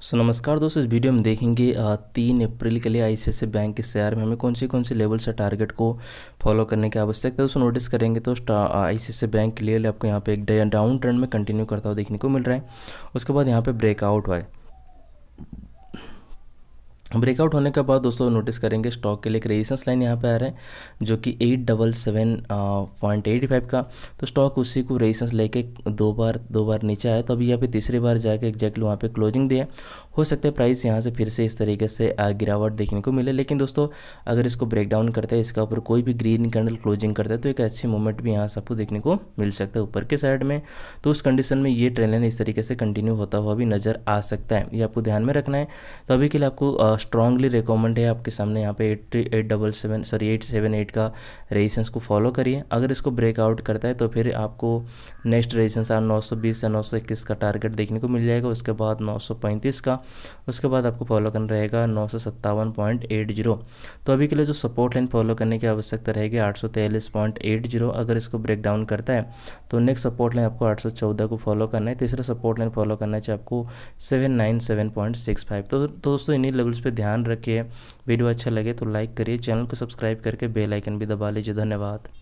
सो so, नमस्कार दोस्तों इस वीडियो में देखेंगे तीन अप्रैल के लिए आई बैंक के शेयर में हमें कौन से कौन से लेवल से टारगेट को फॉलो करने की आवश्यकता है दोस्तों नोटिस करेंगे तो सी बैंक के लिए आपको यहाँ पे एक डाउन ट्रेंड में कंटिन्यू करता हुआ देखने को मिल रहा है उसके बाद यहाँ पे ब्रेकआउट हुआ है ब्रेकआउट होने के बाद दोस्तों नोटिस करेंगे स्टॉक के लिए एक रेजिस्टेंस लाइन यहाँ पे आ रहा है जो कि eight double seven point eight five का तो स्टॉक उसी को रेजिस्टेंस लेके दो बार दो बार नीचे आया तो अभी यहाँ पे तीसरी बार जाके एग्जैक्टली वहाँ पे क्लोजिंग दिया हो सकता है प्राइस यहाँ से फिर से इस तरीके से गिरावट देखने को मिले लेकिन दोस्तों अगर इसको ब्रेक डाउन करते हैं इसका ऊपर कोई भी ग्रीन कैंडल क्लोजिंग करता है तो एक अच्छी मूवमेंट भी यहाँ से आपको देखने को मिल सकता है ऊपर के साइड में तो उस कंडीशन में ये ट्रेन इस तरीके से कंटिन्यू होता हुआ भी नज़र आ सकता है ये आपको ध्यान में रखना है तो अभी के लिए आपको स्ट्रांगली रिकमेंड है आपके सामने यहाँ पे eight eight double seven sorry eight seven eight का रेजिस्टेंस को फॉलो करिए अगर इसको ब्रेकआउट करता है तो फिर आपको नेक्स्ट रेजिस्टेंस आप नौ से नौ का टारगेट देखने को मिल जाएगा उसके बाद नौ का उसके बाद आपको फॉलो करना रहेगा नौ तो अभी के लिए जो सपोर्ट लाइन फॉलो करने की आवश्यकता रहेगी आठ अगर इसको ब्रेक डाउन करता है तो नेक्स्ट सपोर्ट लाइन आपको चौदह को फॉलो करना है तीसरा सपोर्ट लाइन फॉलो करना चाहिए आपको फाइव तो, तो दोस्तों इन्हीं लेवल्स पे ध्यान रखिए वीडियो अच्छा लगे तो लाइक करिए चैनल को सब्सक्राइब करके बेल आइकन भी दबा लीजिए धन्यवाद